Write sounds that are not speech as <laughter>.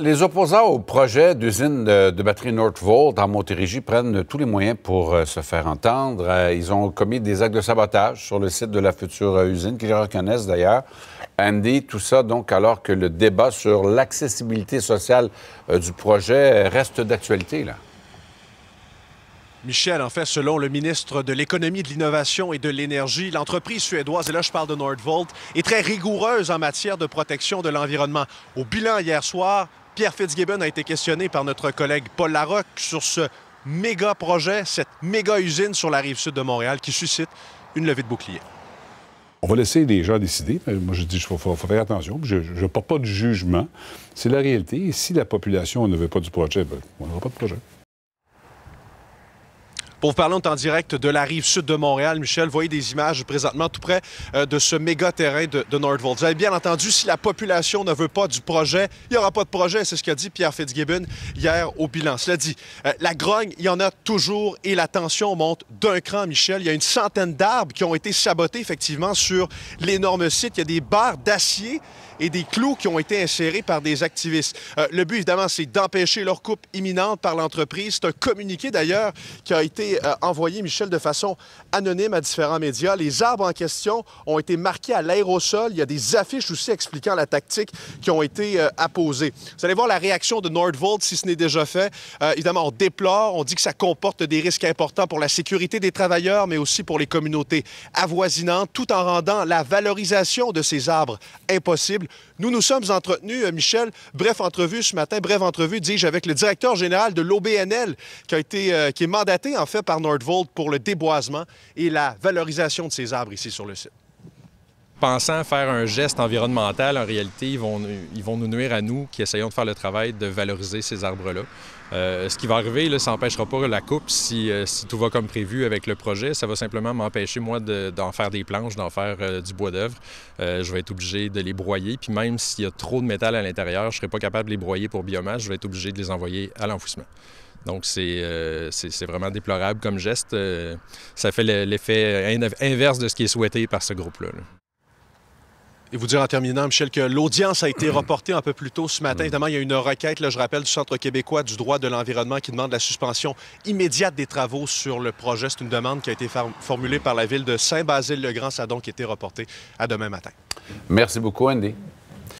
les opposants au projet d'usine de, batterie Northvolt en Montérégie prennent tous les moyens pour euh, se faire entendre. Euh, ils ont commis des actes de sabotage sur le site de la future usine, euh, usine, qu'ils reconnaissent d'ailleurs. Andy, tout ça donc alors que le débat sur l'accessibilité sociale du projet reste d'actualité, là. Michel, en fait, selon le ministre de l'Économie, de l'Innovation et de l'Énergie, l'entreprise suédoise, et là je parle de Nordvolt, est très rigoureuse en matière de protection de l'environnement. Au bilan hier soir, Pierre Fitzgibbon a été questionné par notre collègue Paul Larocque sur ce méga projet, cette méga usine sur la rive sud de Montréal qui suscite une levée de bouclier. On va laisser les gens décider. Moi, je dis, il faut, faire attention. Je ne porte pas de jugement. C'est la réalité. Et si la population ne veut pas du projet, ben, on n'aura pas de projet. Pour vous on en direct de la rive sud de Montréal. Michel, voyez des images présentement tout près euh, de ce méga terrain de, de Vous avez bien entendu, si la population ne veut pas du projet, il n'y aura pas de projet. C'est ce qu'a dit Pierre Fitzgibbon hier au bilan. Cela dit, euh, la grogne, il y en a toujours et la tension monte d'un cran, Michel. Il y a une centaine d'arbres qui ont été sabotés effectivement sur l'énorme site. Il y a des barres d'acier et des clous qui ont été insérés par des activistes. Euh, le but, évidemment, c'est d'empêcher leur coupe imminente par l'entreprise. C'est un communiqué, d'ailleurs, qui a été euh, envoyé, Michel, de façon anonyme à différents médias. Les arbres en question ont été marqués à l'aérosol. Il y a des affiches aussi expliquant la tactique qui ont été euh, apposées. Vous allez voir la réaction de Nordvolt, si ce n'est déjà fait. évidemment, on déplore, on dit que ça comporte des risques importants pour la sécurité des travailleurs, mais aussi pour les communautés avoisinantes, tout en rendant la valorisation de ces arbres impossible. Nous nous sommes entretenus, euh, Michel, bref entrevue ce matin, bref entrevue, dis-je, avec le directeur général de l'OBNL, qui, a été, euh, qui est mandaté en fait par Nordvolt pour le déboisement et la valorisation de ces arbres ici sur le site pensant faire un geste environnemental, en réalité, ils vont, nous nuire à nous qui essayons de faire le travail de valoriser ces arbres-là. Euh, ce qui va arriver, là, ça n'empêchera pas la coupe euh, si, tout va comme prévu avec le projet. Ça va simplement m'empêcher, moi, d'en faire des planches, d'en faire euh, du bois d'œuvre. je vais être obligé de les broyer. Puis même s'il y a trop de métal à l'intérieur, je ne serai pas capable de les broyer pour biomasse. Je vais être obligé de les envoyer à l'enfouissement. Donc, c'est vraiment déplorable comme geste. ça fait l'effet inverse de ce qui est souhaité par ce groupe-là. là et vous dire en terminant, Michel, que l'audience a été <clears throat> reportée un peu plus tôt ce matin. Évidemment, il y a une requête, je rappelle, du Centre québécois du droit de l'environnement qui demande la suspension immédiate des travaux sur le projet. C'est une demande qui a été formulée par la ville de Saint-Basile-le-Grand. Ça a donc été reporté à demain matin. Merci beaucoup, Andy.